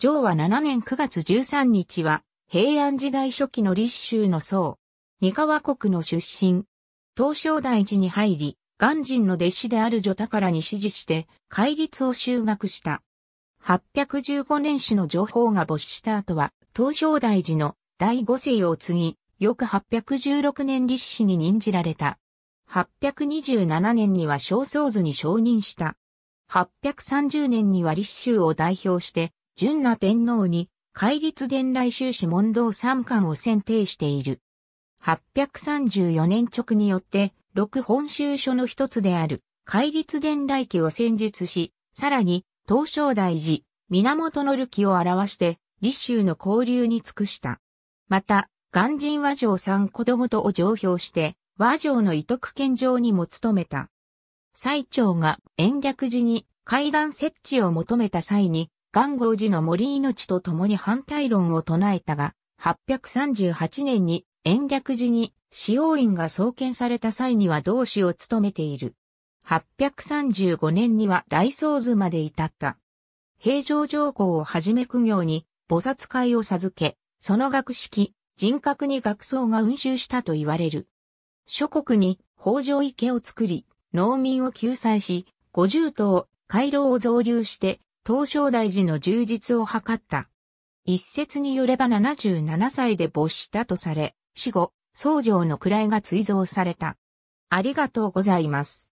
上和7年9月13日は、平安時代初期の立州の僧、三河国の出身、東照大寺に入り、鑑人の弟子である女宝に指示して、戒律を修学した。815年史の情報が没した後は、東照大寺の第五世を継ぎ、翌816年立史に任じられた。827年には小僧図に承認した。830年には立州を代表して、純な天皇に、戒律伝来修士問答三冠を選定している。834年直によって、六本州書の一つである、戒律伝来記を戦術し、さらに、東照大寺、源のる記を表して、立州の交流に尽くした。また、元神和上三ことごとを上表して、和上の遺徳献上にも務めた。最長が延暦寺に階段設置を求めた際に、元号寺の森命と共に反対論を唱えたが、838年に延暦寺に使用院が創建された際には同志を務めている。835年には大僧図まで至った。平城上皇をはじめ苦行に菩薩会を授け、その学識、人格に学僧が運襲したと言われる。諸国に北条池を作り、農民を救済し、五十頭、回廊を増流して、東照大寺の充実を図った。一説によれば77歳で没したとされ、死後、僧正の位が追贈された。ありがとうございます。